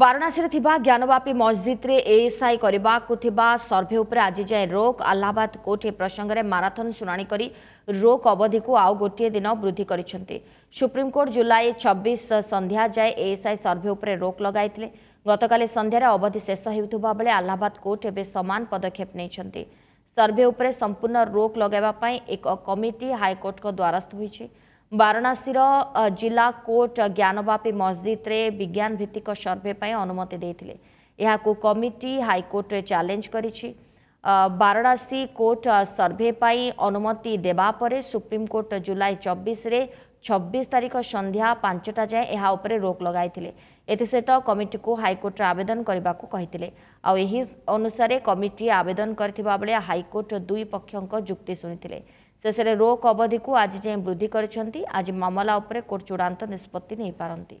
ବାରଣାସୀରେ ଥିବା ଜ୍ଞାନବାପୀ ମସ୍ଜିଦ୍ରେ ଏଏସ୍ଆଇ କରିବାକୁ ଥିବା ସର୍ଭେ ଉପରେ ଆଜି ଯାଏଁ ରୋକ୍ ଆହ୍ଲାବାଦ କୋର୍ଟ ଏ ପ୍ରସଙ୍ଗରେ ମାରାଥନ୍ ଶୁଣାଣି କରି ରୋକ୍ ଅବଧିକୁ ଆଉ ଗୋଟିଏ ଦିନ ବୃଦ୍ଧି କରିଛନ୍ତି ସୁପ୍ରିମକୋର୍ଟ ଜୁଲାଇ ଛବିଶ ସନ୍ଧ୍ୟା ଯାଏଁ ଏଏସ୍ଆଇ ସର୍ଭେ ଉପରେ ରୋକ୍ ଲଗାଇଥିଲେ ଗତକାଲି ସନ୍ଧ୍ୟାରେ ଅବଧି ଶେଷ ହେଉଥିବା ବେଳେ ଆହ୍ଲାବାଦ କୋର୍ଟ ଏବେ ସମାନ ପଦକ୍ଷେପ ନେଇଛନ୍ତି ସର୍ଭେ ଉପରେ ସମ୍ପୂର୍ଣ୍ଣ ରୋକ୍ ଲଗାଇବା ପାଇଁ ଏକ କମିଟି ହାଇକୋର୍ଟଙ୍କ ଦ୍ୱାରସ୍ଥ ହୋଇଛି ବାରାଣାସୀର ଜିଲ୍ଲା କୋର୍ଟ ଜ୍ଞାନବାପୀ ମସ୍ଜିଦ୍ରେ ବିଜ୍ଞାନ ଭିତ୍ତିକ ସର୍ଭେ ପାଇଁ ଅନୁମତି ଦେଇଥିଲେ ଏହାକୁ କମିଟି ହାଇକୋର୍ଟରେ ଚ୍ୟାଲେଞ୍ଜ କରିଛି ବାରଣାସୀ କୋର୍ଟ ସର୍ଭେ ପାଇଁ ଅନୁମତି ଦେବା ପରେ ସୁପ୍ରିମକୋର୍ଟ ଜୁଲାଇ ଚବିଶରେ ଛବିଶ ତାରିଖ ସନ୍ଧ୍ୟା ପାଞ୍ଚଟା ଯାଏଁ ଏହା ଉପରେ ରୋକ ଲଗାଇଥିଲେ ଏଥିସହିତ କମିଟିକୁ ହାଇକୋର୍ଟରେ ଆବେଦନ କରିବାକୁ କହିଥିଲେ ଆଉ ଏହି ଅନୁସାରେ କମିଟି ଆବେଦନ କରିଥିବା ବେଳେ ହାଇକୋର୍ଟ ଦୁଇ ପକ୍ଷଙ୍କ ଯୁକ୍ତି ଶୁଣିଥିଲେ ଶେଷରେ ରୋକ ଅବଧିକୁ ଆଜି ଯାଏଁ ବୃଦ୍ଧି କରିଛନ୍ତି ଆଜି ମାମଲା ଉପରେ କୋର୍ଟ ଚୂଡ଼ାନ୍ତ ନିଷ୍ପତ୍ତି ନେଇପାରନ୍ତି